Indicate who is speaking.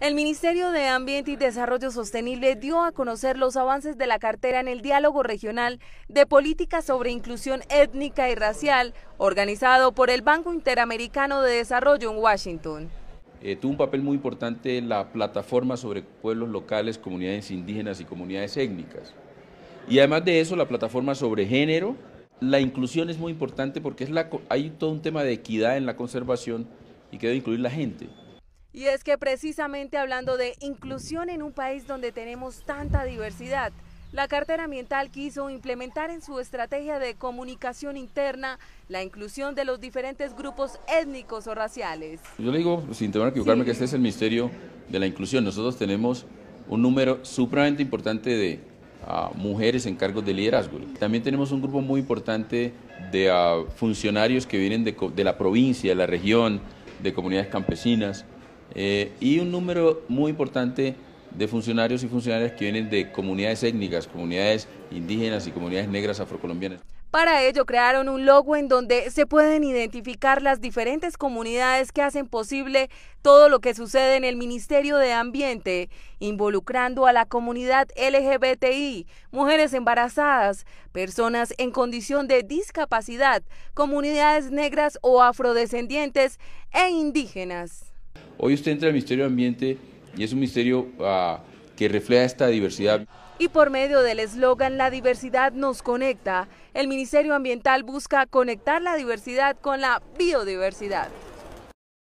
Speaker 1: El Ministerio de Ambiente y Desarrollo Sostenible dio a conocer los avances de la cartera en el diálogo regional de políticas sobre inclusión étnica y racial organizado por el Banco Interamericano de Desarrollo en Washington.
Speaker 2: Eh, tuvo un papel muy importante la plataforma sobre pueblos locales, comunidades indígenas y comunidades étnicas. Y además de eso, la plataforma sobre género. La inclusión es muy importante porque es la, hay todo un tema de equidad en la conservación y que debe incluir la gente.
Speaker 1: Y es que precisamente hablando de inclusión en un país donde tenemos tanta diversidad, la cartera ambiental quiso implementar en su estrategia de comunicación interna la inclusión de los diferentes grupos étnicos o raciales.
Speaker 2: Yo le digo, sin temor a equivocarme, que este es el misterio de la inclusión. Nosotros tenemos un número supremamente importante de ah, mujeres en cargos de liderazgo. También tenemos un grupo muy importante de ah, funcionarios que vienen de la provincia, de la región, de comunidades campesinas. Eh, y un número muy importante de funcionarios y funcionarias que vienen de comunidades étnicas, comunidades indígenas y comunidades negras afrocolombianas.
Speaker 1: Para ello crearon un logo en donde se pueden identificar las diferentes comunidades que hacen posible todo lo que sucede en el Ministerio de Ambiente, involucrando a la comunidad LGBTI, mujeres embarazadas, personas en condición de discapacidad, comunidades negras o afrodescendientes e indígenas.
Speaker 2: Hoy usted entra al Ministerio de Ambiente y es un ministerio ah, que refleja esta diversidad.
Speaker 1: Y por medio del eslogan La diversidad nos conecta, el Ministerio Ambiental busca conectar la diversidad con la biodiversidad.